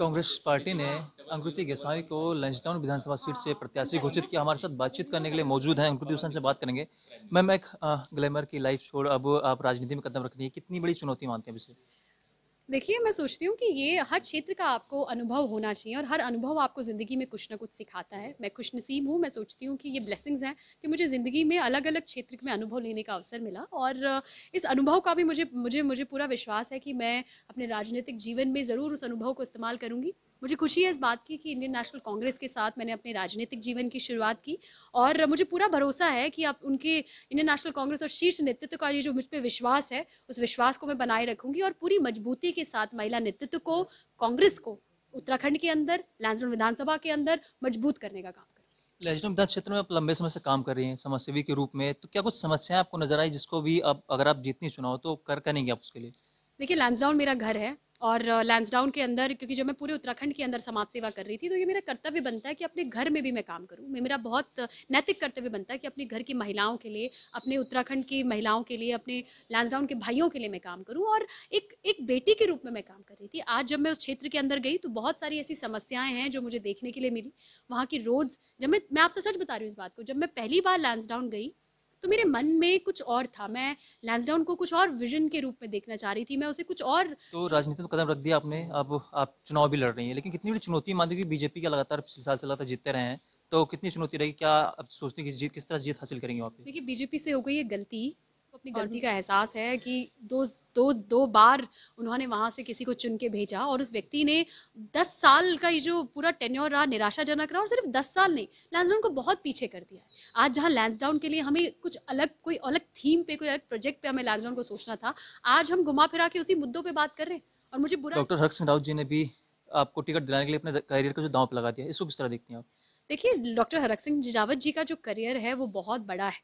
Congress party ने अंकृति गोसाई को लंचडाउन विधानसभा seat से प्रत्याशी घोषित किया हमारे साथ बातचीत करने के लिए मौजूद हैं अंकृति हुसैन से बात करेंगे मैम एक ग्लैमर की लाइफ छोड़ अब आप राजनीति में कदम रखनी है कितनी बड़ी चुनौती मानते हैं इसे देखिए मैं सोचती हूँ कि ये हर क्षेत्र का आपको अनुभव होना चाहिए और हर अनुभव आपको ज़िंदगी में कुछ ना कुछ सिखाता है मैं खुश नसीब हूँ मैं सोचती हूँ कि ये ब्लेसिंग्स हैं कि मुझे ज़िंदगी में अलग अलग क्षेत्र में अनुभव लेने का अवसर मिला और इस अनुभव का भी मुझे मुझे मुझे पूरा विश्वास है कि मैं अपने राजनीतिक जीवन में ज़रूर उस अनुभव को इस्तेमाल करूँगी मुझे खुशी है इस बात की कि इंडियन नेशनल कांग्रेस के साथ मैंने अपने राजनीतिक जीवन की शुरुआत की और मुझे पूरा भरोसा है कि आप उनके इंडियन नेशनल कांग्रेस और शीर्ष नेतृत्व का ये जो मुझ पर विश्वास है उस विश्वास को मैं बनाए रखूँगी और पूरी मजबूती के साथ महिला नेतृत्व को कांग्रेस को उत्तराखंड के अंदर लैंसडोन विधानसभा के अंदर मजबूत करने का काम कर रही है विधान क्षेत्र में आप लंबे समय से काम कर रही हैं समाजसेवी के रूप में तो क्या कुछ समस्याएं आपको नजर आई जिसको भी अब अगर आप जीतनी चुनाव तो कर करेंगे आप उसके लिए देखिए लैंसडाउन मेरा घर है और लैंसडाउन के अंदर क्योंकि जब मैं पूरे उत्तराखंड के अंदर समाज सेवा कर रही थी तो ये मेरा कर्तव्य बनता है कि अपने घर में भी मैं काम करूँ मेरा बहुत नैतिक कर्तव्य बनता है कि अपने घर की महिलाओं के लिए अपने उत्तराखंड की महिलाओं के लिए अपने लैंसडाउन के भाइयों के लिए मैं काम करूँ और एक एक बेटी के रूप में मैं काम कर रही थी आज जब मैं उस क्षेत्र के अंदर गई तो बहुत सारी ऐसी समस्याएं हैं जो मुझे देखने के लिए मिली वहाँ की रोड्स जब मैं मैं आपसे सच बता रही हूँ इस बात को जब मैं पहली बार लैंसडाउन गई तो मेरे मन में कुछ और था मैं लैंसडाउन को कुछ और विजन के रूप में देखना चाह रही थी मैं उसे कुछ और तो राजनीति में कदम रख दिया आपने अब आप, चुनाव भी लड़ रही हैं लेकिन कितनी बड़ी चुनौती मानते कि बीजेपी का लगातार पिछले साल से लगातार जीतते रहे हैं तो कितनी चुनौती रहेगी क्या आप सोचते हैं कि जीत किस तरह जीत हासिल करेंगे आप देखिए बीजेपी से हो गई है गलती अपनी गलती का एहसास है कि दो दो दो बार उन्होंने वहाँ से किसी को चुन के भेजा और उस व्यक्ति ने दस साल का ये जो पूरा टेन्योर रहा निराशाजनक रहा और सिर्फ दस साल नहीं लैंसडाउन को बहुत पीछे कर दिया है आज जहाँ लैंसडाउन के लिए हमें कुछ अलग कोई अलग थीम पे कोई अलग प्रोजेक्ट पे हमें लैंसडाउन को सोचना था आज हम घुमा फिरा के उसी मुद्दों पर बात कर रहे हैं और मुझे बुरा डॉक्टर हर्ष राउत जी ने भी आपको टिकट दिलाने के लिए अपने करियर का जो दांव लगा दिया इसको किस तरह देखती हैं आप देखिए डॉक्टर हरक सिंह रावत जी का जो करियर है वो बहुत बड़ा है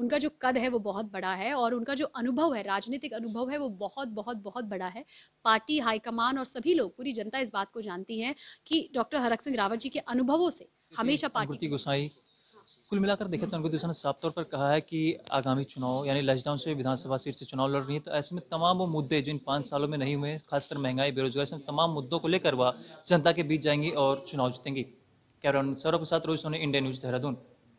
उनका जो कद है वो बहुत बड़ा है और उनका जो अनुभव है राजनीतिक अनुभव है वो बहुत बहुत बहुत बड़ा है पार्टी हाईकमान और सभी लोग पूरी जनता इस बात को जानती है कि डॉक्टर हरक सिंह रावत जी के अनुभवों से हमेशा पार्टी गुसाई कुल मिलाकर देखे तो अनुभव तो ने साफ तौर पर कहा है कि आगामी चुनाव यानी लॉकडाउन से विधानसभा सीट से चुनाव लड़ रही है तो ऐसे में तमाम वो मुद्दे जिन पाँच सालों में नहीं हुए खासकर महंगाई बेरोजगारी तमाम मुद्दों को लेकर वह जनता के बीच जाएंगी और चुनाव जीतेंगी कैमरा सौरभ के साथ रोहित सोनी इंडिया न्यूज़ देहरादून